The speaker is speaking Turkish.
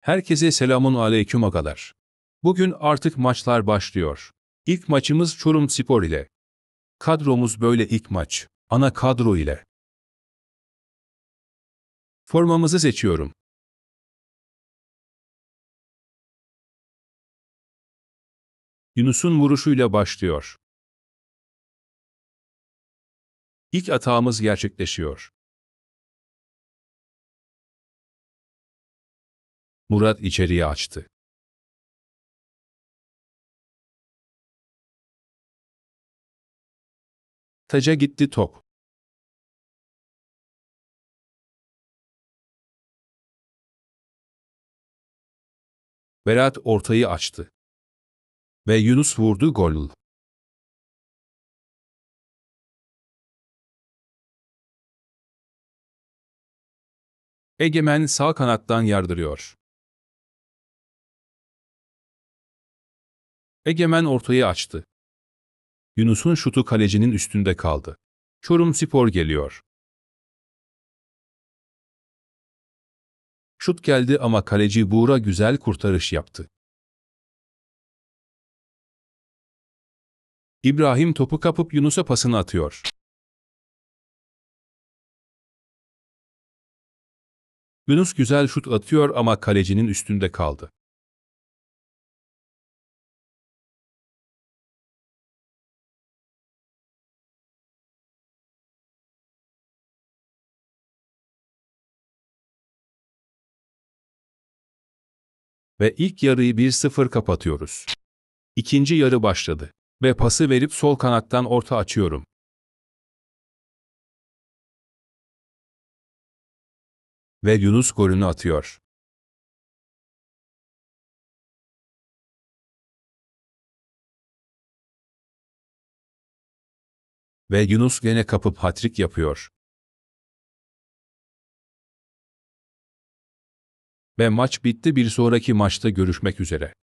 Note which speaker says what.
Speaker 1: Herkese selamun aleyküm agalar. Bugün artık maçlar başlıyor. İlk maçımız Çorum Spor ile. Kadromuz böyle ilk maç. Ana kadro ile. Formamızı seçiyorum. Yunus'un vuruşuyla başlıyor. İlk atağımız gerçekleşiyor. Murat içeriği açtı. Taca gitti top. Berat ortayı açtı. Ve Yunus vurdu gol. Egemen sağ kanattan yardırıyor. Egemen ortayı açtı. Yunus'un şutu kalecinin üstünde kaldı. Çorum Spor geliyor. Şut geldi ama kaleci Buğra güzel kurtarış yaptı. İbrahim topu kapıp Yunus'a pasını atıyor. Yunus güzel şut atıyor ama kalecinin üstünde kaldı. ve ilk yarıyı 1-0 kapatıyoruz. İkinci yarı başladı ve pası verip sol kanattan orta açıyorum. Ve Yunus golünü atıyor. Ve Yunus gene kapıp hatrik yapıyor. ve maç bitti bir sonraki maçta görüşmek üzere.